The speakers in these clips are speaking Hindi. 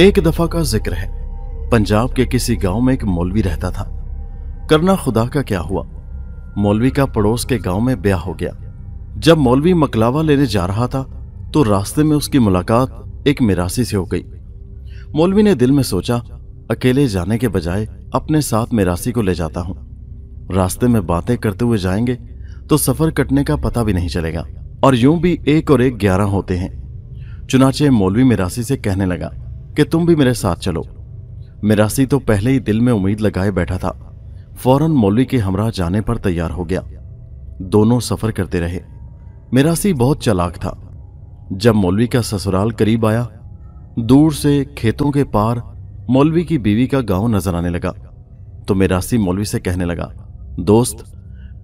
एक दफा का जिक्र है पंजाब के किसी गांव में एक मौलवी रहता था करना खुदा का क्या हुआ मौलवी का पड़ोस के गांव में ब्याह हो गया जब मौलवी मकलावा लेने जा रहा था तो रास्ते में उसकी मुलाकात एक मिरासी से हो गई मौलवी ने दिल में सोचा अकेले जाने के बजाय अपने साथ मिरासी को ले जाता हूं रास्ते में बातें करते हुए जाएंगे तो सफर कटने का पता भी नहीं चलेगा और यूं भी एक और एक ग्यारह होते हैं चुनाचे मौलवी मिरासी से कहने लगा कि तुम भी मेरे साथ चलो मिरासी तो पहले ही दिल में उम्मीद लगाए बैठा था फौरन मौलवी के हमरा जाने पर तैयार हो गया दोनों सफर करते रहे मिरासी बहुत चलाक था जब मौलवी का ससुराल करीब आया दूर से खेतों के पार मौलवी की बीवी का गांव नजर आने लगा तो मिरासी मौलवी से कहने लगा दोस्त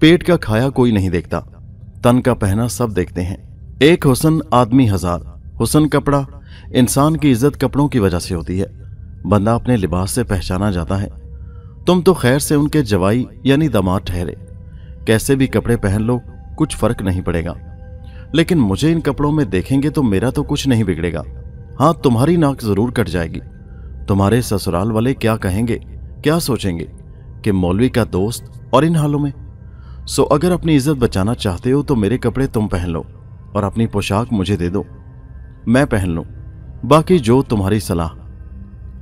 पेट का खाया कोई नहीं देखता तन का पहना सब देखते हैं एक हुसन आदमी हजार हुसन कपड़ा इंसान की इज्जत कपड़ों की वजह से होती है बंदा अपने लिबास से पहचाना जाता है तुम तो खैर से उनके जवाई यानी दमाद ठहरे कैसे भी कपड़े पहन लो कुछ फर्क नहीं पड़ेगा लेकिन मुझे इन कपड़ों में देखेंगे तो मेरा तो कुछ नहीं बिगड़ेगा हाँ तुम्हारी नाक जरूर कट जाएगी तुम्हारे ससुराल वाले क्या कहेंगे क्या सोचेंगे कि मौलवी का दोस्त और इन हालों में सो अगर अपनी इज्जत बचाना चाहते हो तो मेरे कपड़े तुम पहन लो और अपनी पोशाक मुझे दे दो मैं पहन लूँ बाकी जो तुम्हारी सलाह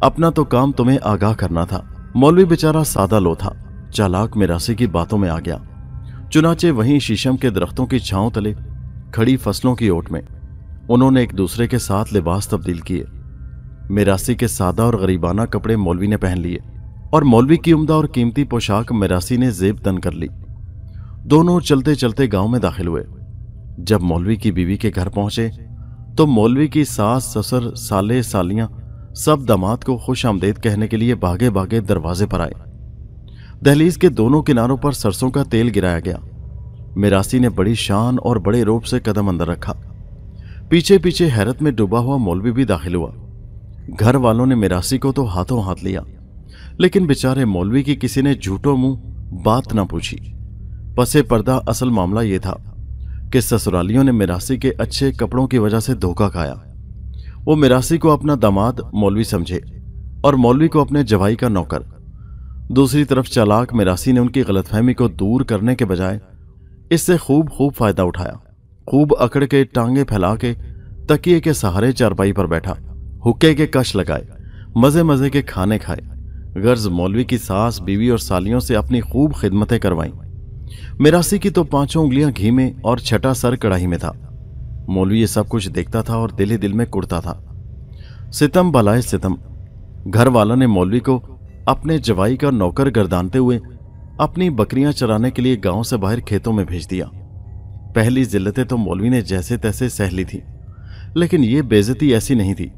अपना तो काम तुम्हें आगाह करना था मौलवी बेचारा सादा लो था चालाक मिरासी की बातों में आ गया चुनाचे वहीं शीशम के दरख्तों की छांव तले खड़ी फसलों की ओट में उन्होंने एक दूसरे के साथ लिबास तब्दील किए मिरासी के सादा और गरीबाना कपड़े मौलवी ने पहन लिए और मौलवी की उम्दा और कीमती पोशाक मिरासी ने जेब तन कर ली दोनों चलते चलते गांव में दाखिल हुए जब मौलवी की बीवी के घर पहुंचे तो मौलवी की सास ससुर साले सालियां सब दामाद को खुश आमदेद कहने के लिए भागे भागे दरवाजे पर आए दहलीज के दोनों किनारों पर सरसों का तेल गिराया गया मिरासी ने बड़ी शान और बड़े रूप से कदम अंदर रखा पीछे पीछे हैरत में डूबा हुआ मौलवी भी दाखिल हुआ घर वालों ने मिरासी को तो हाथों हाथ लिया लेकिन बेचारे मौलवी की किसी ने झूठो मुंह बात ना पूछी पसे पर्दा असल मामला यह था कि ससुरालियों ने मिरासी के अच्छे कपड़ों की वजह से धोखा खाया वो मिरासी को अपना दामाद मौलवी समझे और मौलवी को अपने जवाई का नौकर दूसरी तरफ चालाक मिरासी ने उनकी गलतफहमी को दूर करने के बजाय इससे खूब खूब फायदा उठाया खूब अकड़ के टांगे फैला के तकिए के सहारे चारपाई पर बैठा हुक्के के कश लगाए मज़े मज़े के खाने खाए गर्ज मौलवी की सास बीवी और सालियों से अपनी खूब खिदमतें करवाईं मिरासी की तो पांचों उंगलियां घी में और छठा सर कड़ाही में था मौलवी ये सब कुछ देखता था और दिल ही दिल में कुड़ता था सितम बलाए सितम घर वालों ने मौलवी को अपने जवाई का नौकर गर्दानते हुए अपनी बकरियां चराने के लिए गांव से बाहर खेतों में भेज दिया पहली जिल्लतें तो मौलवी ने जैसे तैसे सह ली थी लेकिन ये बेजती ऐसी नहीं थी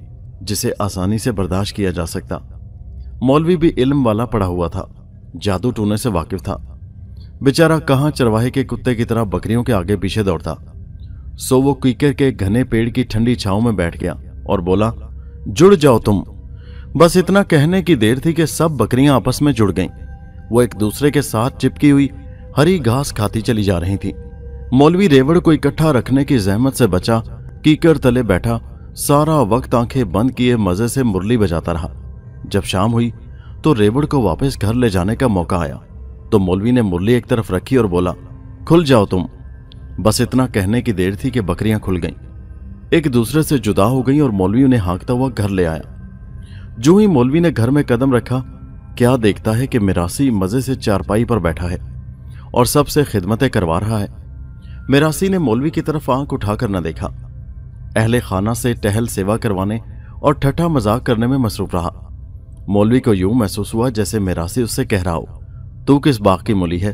जिसे आसानी से बर्दाश्त किया जा सकता मौलवी भी इल्म वाला पड़ा हुआ था जादू टूने से वाकिफ था बेचारा कहाँ चरवाहे के कुत्ते की तरह बकरियों के आगे पीछे दौड़ता सो वो कीकर के घने पेड़ की ठंडी छाव में बैठ गया और बोला जुड़ जाओ तुम बस इतना कहने की देर थी कि सब बकरियां आपस में जुड़ गईं। वो एक दूसरे के साथ चिपकी हुई हरी घास खाती चली जा रही थी मौलवी रेवड़ को इकट्ठा रखने की जहमत से बचा कीकर तले बैठा सारा वक्त आंखें बंद किए मजे से मुरली बजाता रहा जब शाम हुई तो रेवड़ को वापस घर ले जाने का मौका आया तो मौलवी ने मुरली एक तरफ रखी और बोला खुल जाओ तुम बस इतना कहने की देर थी कि बकरियां खुल गईं एक दूसरे से जुदा हो गईं और मौलवी उन्हें हाँकता हुआ घर ले आया जो ही मौलवी ने घर में कदम रखा क्या देखता है कि मिरासी मजे से चारपाई पर बैठा है और सबसे खिदमतें करवा रहा है मिरासी ने मौलवी की तरफ आंख उठाकर न देखा अहले खाना से टहल सेवा करवाने और ठट्ठा मजाक करने में मसरूफ रहा मौलवी को यूं महसूस हुआ जैसे मिरासी उससे कह रहा हो तू किस बाग की मुली है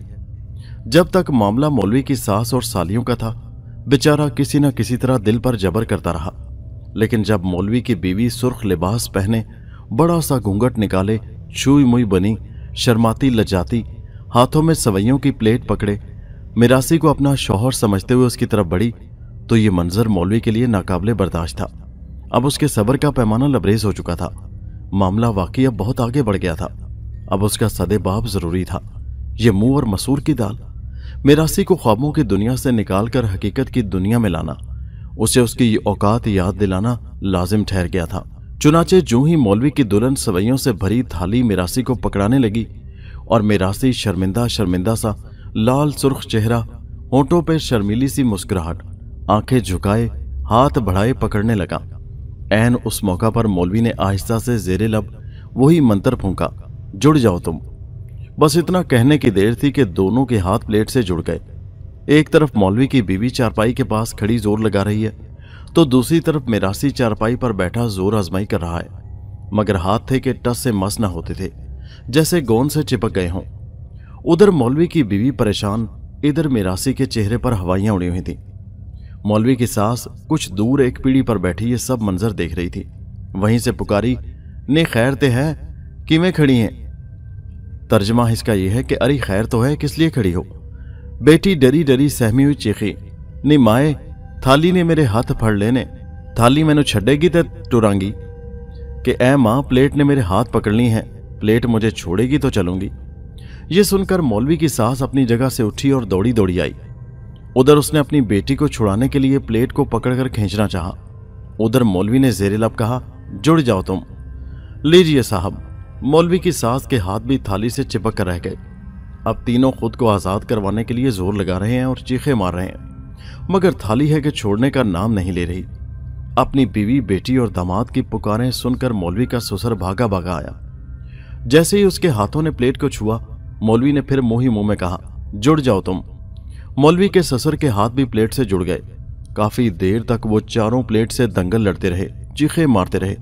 जब तक मामला मौलवी की सास और सालियों का था बेचारा किसी न किसी तरह दिल पर जबर करता रहा लेकिन जब मौलवी की बीवी सुर्ख लिबास पहने बड़ा सा घूंघट निकाले छुई मुई बनी शर्माती लजाती हाथों में सवैयों की प्लेट पकड़े मिरासी को अपना शौहर समझते हुए उसकी तरफ बढ़ी तो ये मंजर मौलवी के लिए नाकाबले बर्दाश्त था अब उसके सबर का पैमाना लबरेज हो चुका था मामला वाकई अब बहुत आगे बढ़ गया था अब उसका बाप जरूरी था यह मुंह और मसूर की दाल मेरासी को ख्वाबों की दुनिया से निकालकर हकीकत की दुनिया में लाना उसे उसकी औकात याद दिलाना लाजिम ठहर गया था चुनाचे जू ही मौलवी की दुल्हन सवैयों से भरी थाली मेरासी को पकड़ाने लगी और मेरासी शर्मिंदा शर्मिंदा सा लाल सुर्ख चेहरा होठों पर शर्मीली सी मुस्कुराहट आंखें झुकाए हाथ बढ़ाए पकड़ने लगा एन उस मौका पर मौलवी ने आहिस्ता से जेरे लब वही मंत्र फूंका जुड़ जाओ तुम बस इतना कहने की देर थी कि दोनों के हाथ प्लेट से जुड़ गए एक तरफ मौलवी की बीवी चारपाई के पास खड़ी जोर लगा रही है तो दूसरी तरफ मेरासी चारपाई पर बैठा जोर आजमाई कर रहा है मगर हाथ थे कि टस से मस न होते थे जैसे गोंद से चिपक गए हों उधर मौलवी की बीवी परेशान इधर मेरासी के चेहरे पर हवाइयां उड़ी हुई थी मौलवी की सास कुछ दूर एक पीढ़ी पर बैठी ये सब मंजर देख रही थी वहीं से पुकारी ने खैर ते है कीमें खड़ी हैं तर्जमा इसका यह है कि अरे खैर तो है किस लिए खड़ी हो बेटी डरी डरी सहमी हुई चीखी नहीं माए थाली ने मेरे हाथ फड़ लेने थाली मैनू छेगी तो टुरांगी कि ए माँ प्लेट ने मेरे हाथ पकड़नी है प्लेट मुझे छोड़ेगी तो चलूंगी ये सुनकर मौलवी की सास अपनी जगह से उठी और दौड़ी दौड़ी आई उधर उसने अपनी बेटी को छुड़ाने के लिए प्लेट को पकड़कर खींचना चाहा उधर मौलवी ने जेरे लब कहा जुड़ जाओ तुम लीजिए साहब मौलवी की सास के हाथ भी थाली से चिपक कर रह गए अब तीनों खुद को आज़ाद करवाने के लिए जोर लगा रहे हैं और चीखे मार रहे हैं मगर थाली है कि छोड़ने का नाम नहीं ले रही अपनी बीवी बेटी और दामाद की पुकारें सुनकर मौलवी का सुसर भागा भागा आया जैसे ही उसके हाथों ने प्लेट को छुआ मौलवी ने फिर मुंह ही मुंह में कहा जुड़ जाओ तुम मौलवी के ससुर के हाथ भी प्लेट से जुड़ गए काफी देर तक वो चारों प्लेट से दंगल लड़ते रहे चीखे मारते रहे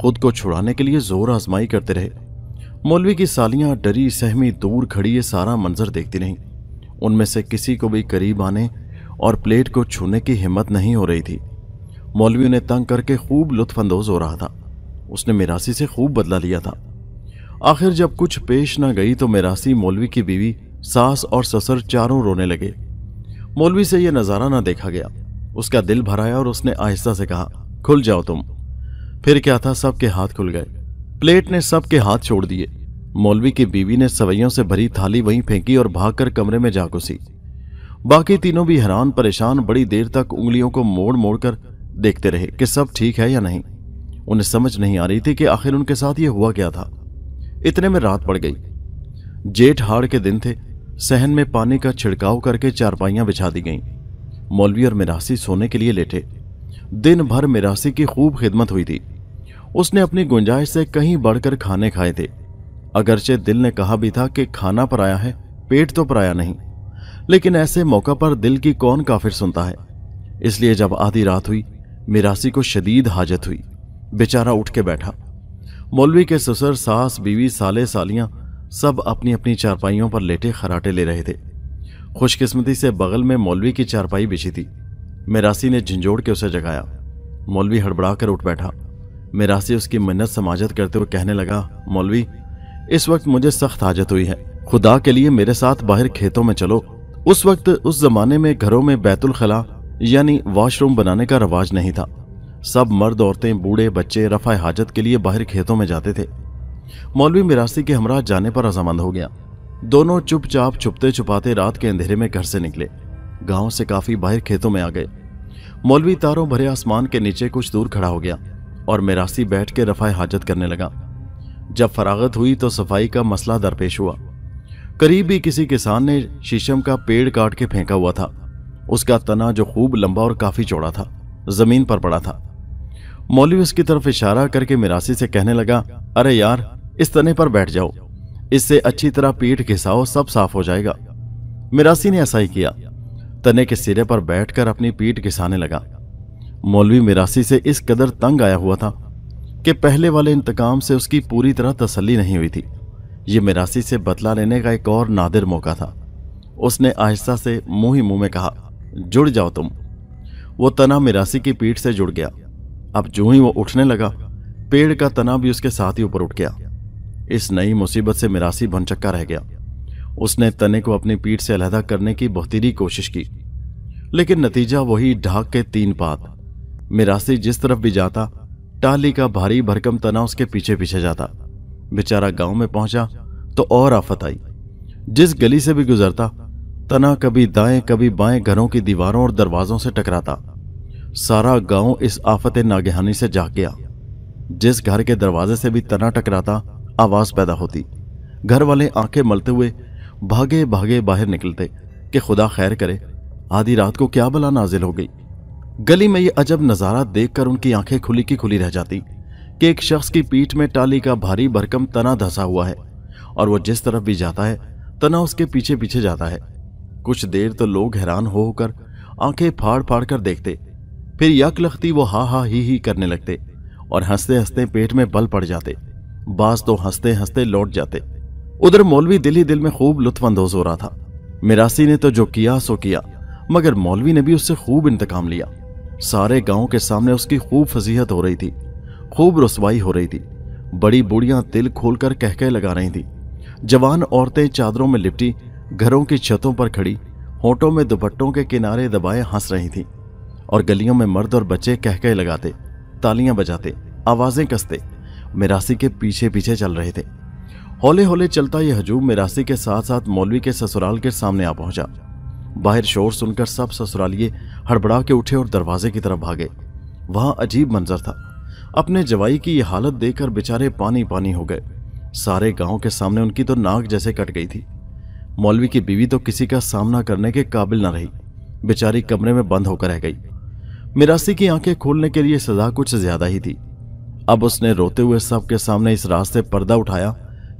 खुद को छुड़ाने के लिए जोर आजमाई करते रहे मौलवी की सालियां डरी सहमी दूर खड़ी ये सारा मंजर देखती रहीं उनमें से किसी को भी करीब आने और प्लेट को छूने की हिम्मत नहीं हो रही थी मौलवी उन्हें तंग करके खूब लुत्फानंदोज हो रहा था उसने मेरासी से खूब बदला लिया था आखिर जब कुछ पेश न गई तो मेरासी मौलवी की बीवी सास और ससुर चारों रोने लगे मौलवी से यह नज़ारा ना देखा गया उसका दिल भराया और उसने आहिस्ता से कहा खुल जाओ तुम फिर क्या था सबके हाथ खुल गए प्लेट ने सबके हाथ छोड़ दिए मौलवी की बीवी ने सवैयों से भरी थाली वहीं फेंकी और भागकर कमरे में जा घुसी बाकी तीनों भी हैरान परेशान बड़ी देर तक उंगलियों को मोड़ मोड़ कर देखते रहे कि सब ठीक है या नहीं उन्हें समझ नहीं आ रही थी कि आखिर उनके साथ ये हुआ क्या था इतने में रात पड़ गई जेठ हाड़ के दिन थे सहन में पानी का छिड़काव करके चारपाइयां बिछा दी गईं मौलवी और मिरासी सोने के लिए लेटे दिन भर मिरासी की खूब खिदमत हुई थी उसने अपनी गुंजाइश से कहीं बढ़कर खाने खाए थे अगरचे दिल ने कहा भी था कि खाना पराया है पेट तो पराया नहीं लेकिन ऐसे मौका पर दिल की कौन काफिर सुनता है इसलिए जब आधी रात हुई मिरासी को शदीद हाजत हुई बेचारा उठ के बैठा मौलवी के ससुर सास बीवी साले सालियां सब अपनी अपनी चारपाइयों पर लेटे खराटे ले रहे थे खुशकिस्मती से बगल में मौलवी की चारपाई बिछी थी मेरासी ने झंझोड़ के उसे जगाया मौलवी हड़बड़ा कर उठ बैठा मिरासी उसकी मन्नत समाजत करते हुए कहने लगा मौलवी इस वक्त मुझे सख्त हाजत हुई है खुदा के लिए मेरे साथ बाहर खेतों में चलो उस वक्त उस जमाने में घरों में बैतुल खला यानी वॉशरूम बनाने का रवाज नहीं था सब मर्द औरतें बूढ़े बच्चे रफा हाजत के लिए बाहर खेतों में जाते थे मौलवी मिरासी के हमरा जाने पर रजामंद हो गया दोनों चुपचाप छुपते छुपाते रात के अंधेरे में घर से निकले गांव से काफी बाहर खेतों में आ गए मौलवी तारों भरे आसमान के नीचे कुछ दूर खड़ा हो गया और मेरासी बैठ के रफा हाजत करने लगा जब फरागत हुई तो सफाई का मसला दरपेश हुआ करीब ही किसी किसान ने शीशम का पेड़ काट के फेंका हुआ था उसका तना जो खूब लंबा और काफ़ी चौड़ा था ज़मीन पर पड़ा था मौलवी उसकी तरफ इशारा करके मिरासी से कहने लगा अरे यार इस तने पर बैठ जाओ इससे अच्छी तरह पीठ घिसाओ सब साफ हो जाएगा मिरासी ने ऐसा ही किया तने के सिरे पर बैठकर अपनी पीठ घिसाने लगा मौलवी मिरासी से इस कदर तंग आया हुआ था कि पहले वाले इंतकाम से उसकी पूरी तरह तसल्ली नहीं हुई थी ये मिरासी से बतला लेने का एक और नादिर मौका था उसने आहिस्ता से मुंह ही मुंह में कहा जुड़ जाओ तुम वो तना मिरासी की पीठ से जुड़ गया अब जो ही वो उठने लगा पेड़ का तना भी उसके साथ ही ऊपर उठ गया इस नई मुसीबत से मिरासी भनचक्का रह गया उसने तने को अपनी पीठ से अलहदा करने की बहतीरी कोशिश की लेकिन नतीजा वही ढाक के तीन पात मिरासी जिस तरफ भी जाता टाली का भारी भरकम तना उसके पीछे पीछे जाता बेचारा गांव में पहुंचा तो और आफत आई जिस गली से भी गुजरता तना कभी दाएं कभी बाएं घरों की दीवारों और दरवाजों से टकराता सारा गांव इस आफत नागहानी से जाग गया जिस घर के दरवाजे से भी तना टकराता आवाज पैदा होती घर वाले आंखें मलते हुए भागे भागे बाहर निकलते कि खुदा खैर करे आधी रात को क्या बला नाजिल हो गई गली में ये अजब नज़ारा देखकर उनकी आंखें खुली की खुली रह जाती कि एक शख्स की पीठ में टाली का भारी भरकम तना धसा हुआ है और वो जिस तरफ भी जाता है तना उसके पीछे पीछे जाता है कुछ देर तो लोग हैरान हो होकर आंखें फाड़ फाड़ कर देखते फिर यक लगती वो हा हा ही ही करने लगते और हंसते हंसते पेट में बल पड़ जाते बास तो हंसते हंसते लौट जाते उधर मौलवी दिल ही दिल में खूब लुत्फानंदोज हो रहा था मिरासी ने तो जो किया सो किया मगर मौलवी ने भी उससे खूब इंतकाम लिया सारे गांव के सामने उसकी खूब फजीहत हो रही थी खूब रसवाई हो रही थी बड़ी बूढ़ियां तिल खोलकर कहके लगा रही थी जवान औरतें चादरों में लिपटी घरों की छतों पर खड़ी होटों में दुपट्टों के किनारे दबाए हंस रही थी और गलियों में मर्द और बच्चे कहके लगाते तालियां बजाते आवाज़ें कसते मिरासी के पीछे पीछे चल रहे थे हौले हौले चलता यह हजूम मिरासी के साथ साथ मौलवी के ससुराल के सामने आ पहुंचा बाहर शोर सुनकर सब ससुरालिये हड़बड़ा के उठे और दरवाजे की तरफ भागे वहां अजीब मंजर था अपने जवाई की यह हालत देखकर बेचारे पानी पानी हो गए सारे गांव के सामने उनकी तो नाक जैसे कट गई थी मौलवी की बीवी तो किसी का सामना करने के काबिल न रही बेचारी कमरे में बंद होकर रह गई मिरासी की आंखें खोलने के लिए सजा कुछ ज्यादा ही थी अब उसने रोते हुए सबके सामने इस रास्ते पर्दा उठाया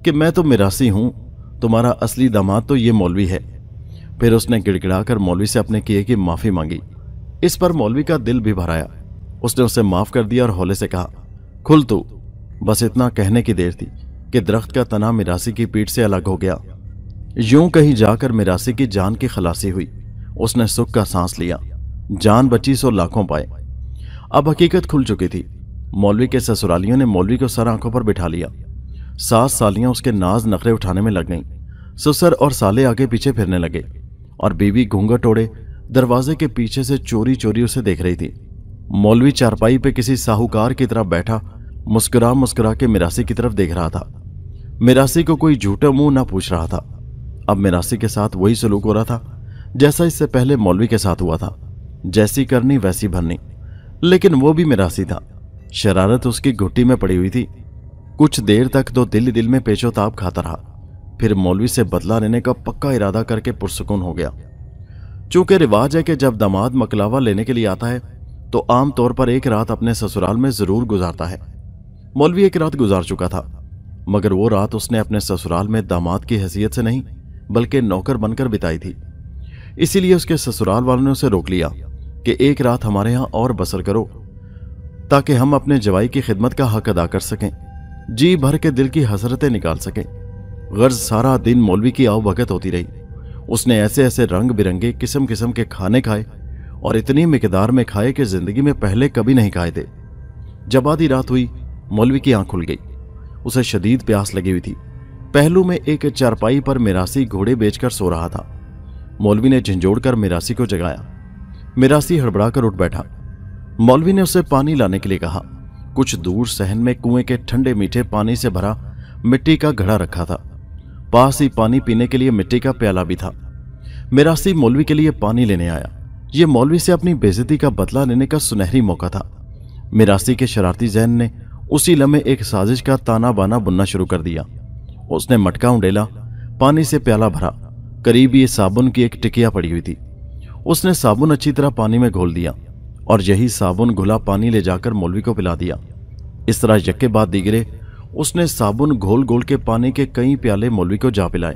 कि मैं तो मिरासी हूं तुम्हारा असली दामाद तो ये मौलवी है फिर उसने गिड़गिड़ाकर मौलवी से अपने किए की माफी मांगी इस पर मौलवी का दिल भी भर आया उसने उसे माफ कर दिया और हौले से कहा खुल तू बस इतना कहने की देर थी कि दरख्त का तना मिरासी की पीठ से अलग हो गया यूं कहीं जाकर मिरासी की जान की खलासी हुई उसने सुख का सांस लिया जान बची सो लाखों पाए अब हकीकत खुल चुकी थी मौलवी के ससुरालियों ने मौलवी को सर आंखों पर बिठा लिया सास सालियां उसके नाज नखरे उठाने में लग गईं ससुर और साले आगे पीछे फिरने लगे और बीवी घूंघट ओढ़े दरवाजे के पीछे से चोरी चोरी उसे देख रही थी मौलवी चारपाई पे किसी साहूकार की तरह बैठा मुस्कुरा मुस्कुरा के मिरासी की तरफ देख रहा था मिरासी को कोई झूठा मुंह ना पूछ रहा था अब मिरासी के साथ वही सलूक हो रहा था जैसा इससे पहले मौलवी के साथ हुआ था जैसी करनी वैसी भरनी लेकिन वो भी मिरासी था शरारत उसकी घुट्टी में पड़ी हुई थी कुछ देर तक तो दिल दिल में पेचोताप खाता रहा फिर मौलवी से बदला लेने का पक्का इरादा करके पुरसकून हो गया चूंकि रिवाज है कि जब दामाद मकलावा लेने के लिए आता है तो आमतौर पर एक रात अपने ससुराल में ज़रूर गुजारता है मौलवी एक रात गुजार चुका था मगर वो रात उसने अपने ससुराल में दामाद की हैसियत से नहीं बल्कि नौकर बनकर बिताई थी इसीलिए उसके ससुराल वालों ने उसे रोक लिया कि एक रात हमारे यहाँ और बसर करो ताकि हम अपने जवाई की खिदमत का हक अदा कर सकें जी भर के दिल की हसरतें निकाल सकें गर्ज सारा दिन मौलवी की आवभगत होती रही उसने ऐसे ऐसे रंग बिरंगे किस्म किस्म के खाने खाए और इतनी मकदार में खाए कि जिंदगी में पहले कभी नहीं खाए थे जब आधी रात हुई मौलवी की आंख खुल गई उसे शदीद प्यास लगी हुई थी पहलू में एक चारपाई पर मिरासी घोड़े बेचकर सो रहा था मौलवी ने झंझोड़कर मिरासी को जगाया मिरासी हड़बड़ाकर उठ बैठा मौलवी ने उसे पानी लाने के लिए कहा कुछ दूर सहन में कुएं के ठंडे मीठे पानी से भरा मिट्टी का घड़ा रखा था पास ही पानी पीने के लिए मिट्टी का प्याला भी था मिरासी मौलवी के लिए पानी लेने आया ये मौलवी से अपनी बेजती का बदला लेने का सुनहरी मौका था मिरासी के शरारती जहन ने उसी लम्हे एक साजिश का ताना बाना बुनना शुरू कर दिया उसने मटका उंडेला पानी से प्याला भरा करीब ये साबुन की एक टिकिया पड़ी हुई थी उसने साबुन अच्छी तरह पानी में घोल दिया और यही साबुन घुला पानी ले जाकर मौलवी को पिला दिया इस तरह यक्के बाद दिगरे उसने साबुन घोल घोल के पानी के कई प्याले मौलवी को जा पिलाए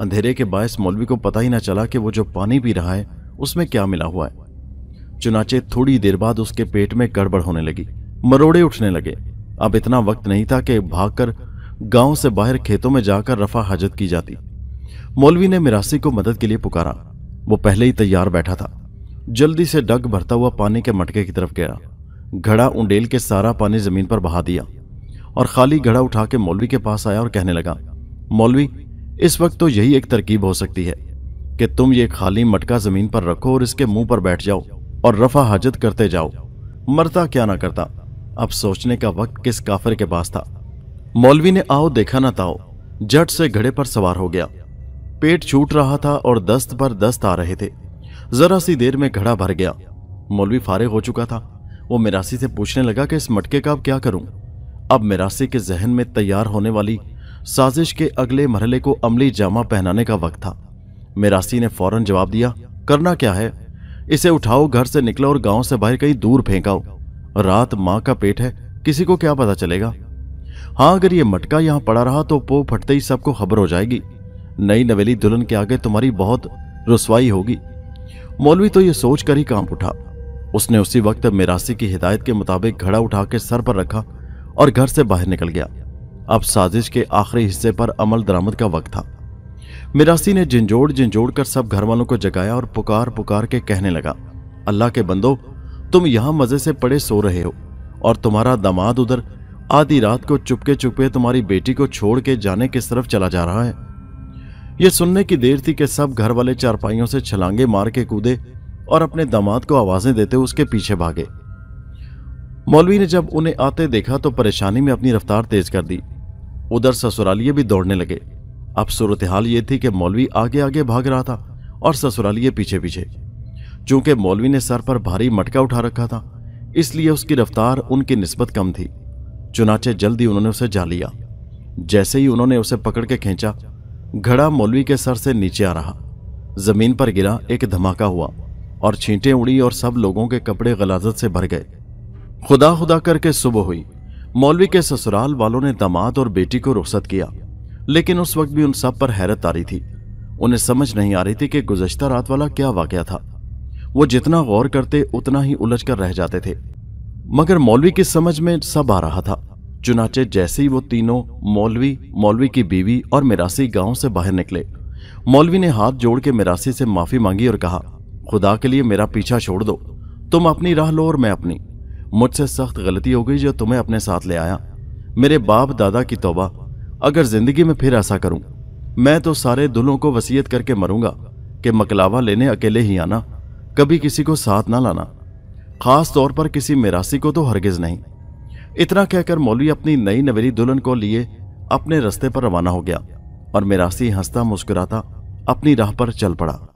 अंधेरे के बायस मौलवी को पता ही ना चला कि वो जो पानी पी रहा है उसमें क्या मिला हुआ है चुनाचे थोड़ी देर बाद उसके पेट में गड़बड़ होने लगी मरोड़े उठने लगे अब इतना वक्त नहीं था कि भागकर गांव से बाहर खेतों में जाकर रफा हाजत की जाती मौलवी ने मिरासी को मदद के लिए पुकारा वो पहले ही तैयार बैठा था जल्दी से डग भरता हुआ पानी के मटके की तरफ गया घड़ा उंडेल के सारा पानी जमीन पर बहा दिया और खाली घड़ा उठा के मौलवी के पास आया और कहने लगा मौलवी इस वक्त तो यही एक तरकीब हो सकती है कि तुम ये खाली मटका जमीन पर रखो और इसके मुंह पर बैठ जाओ और रफा हाजत करते जाओ मरता क्या ना करता अब सोचने का वक्त किस काफिर के पास था मौलवी ने आओ देखा ना ताओ जट से घड़े पर सवार हो गया पेट छूट रहा था और दस्त पर दस्त आ रहे थे जरा सी देर में घड़ा भर गया मौलवी फारिग हो चुका था वो मिरासी से पूछने लगा कि इस मटके का अब क्या करूं अब मिरासी के जहन में तैयार होने वाली साजिश के अगले मरहले को अमली जामा पहनाने का वक्त था मिरासी ने फौरन जवाब दिया करना क्या है इसे उठाओ घर से निकलो और गांव से बाहर कहीं दूर फेंकाओ रात माँ का पेट है किसी को क्या पता चलेगा हाँ अगर ये मटका यहाँ पड़ा रहा तो पो फटते ही सबको खबर हो जाएगी नई नवेली दुल्हन के आगे तुम्हारी बहुत रसवाई होगी मौलवी तो ये सोच कर ही काम उठा उसने उसी वक्त मिरासी की हिदायत के मुताबिक घड़ा उठा के सर पर रखा और घर से बाहर निकल गया अब साजिश के आखिरी हिस्से पर अमल दरामद का वक्त था मिरासी ने झिंझोड़ झिंझोड़ कर सब घर वालों को जगाया और पुकार पुकार के कहने लगा अल्लाह के बंदो तुम यहां मजे से पड़े सो रहे हो और तुम्हारा दामाद उधर आधी रात को चुपके चुपके तुम्हारी बेटी को छोड़ के जाने के तरफ चला जा रहा है यह सुनने की देर थी कि सब घर वाले चारपाइयों से छलांगे मार के कूदे और अपने दामाद को आवाजें देते उसके पीछे भागे मौलवी ने जब उन्हें आते देखा तो परेशानी में अपनी रफ्तार तेज कर दी उधर ससुरालिये भी दौड़ने लगे अब सूरत हाल ये थी कि मौलवी आगे आगे भाग रहा था और ससुरालिये पीछे पीछे चूंकि मौलवी ने सर पर भारी मटका उठा रखा था इसलिए उसकी रफ्तार उनकी नस्बत कम थी चुनाचे जल्दी उन्होंने उसे जा लिया जैसे ही उन्होंने उसे पकड़ के खींचा घड़ा मौलवी के सर से नीचे आ रहा जमीन पर गिरा एक धमाका हुआ और छींटे उड़ी और सब लोगों के कपड़े गलाजत से भर गए खुदा खुदा करके सुबह हुई मौलवी के ससुराल वालों ने दामाद और बेटी को रुख्सत किया लेकिन उस वक्त भी उन सब पर हैरत आ रही थी उन्हें समझ नहीं आ रही थी कि गुजश्ता रात वाला क्या वाक्य था वो जितना गौर करते उतना ही उलझ कर रह जाते थे मगर मौलवी की समझ में सब आ रहा था चुनाचे जैसे ही वो तीनों मौलवी मौलवी की बीवी और मिरासी गांव से बाहर निकले मौलवी ने हाथ जोड़ के मिरासी से माफी मांगी और कहा खुदा के लिए मेरा पीछा छोड़ दो तुम अपनी राह लो और मैं अपनी मुझसे सख्त गलती हो गई जो तुम्हें अपने साथ ले आया मेरे बाप दादा की तोबा अगर जिंदगी में फिर ऐसा करूं मैं तो सारे दुलों को वसीयत करके मरूंगा कि मकलावा लेने अकेले ही आना कभी किसी को साथ ना लाना खास तौर पर किसी मिरासी को तो हरगिज नहीं इतना कहकर मौलवी अपनी नई नवेली दुल्हन को लिए अपने रास्ते पर रवाना हो गया और मिरासी हंसता मुस्कुराता अपनी राह पर चल पड़ा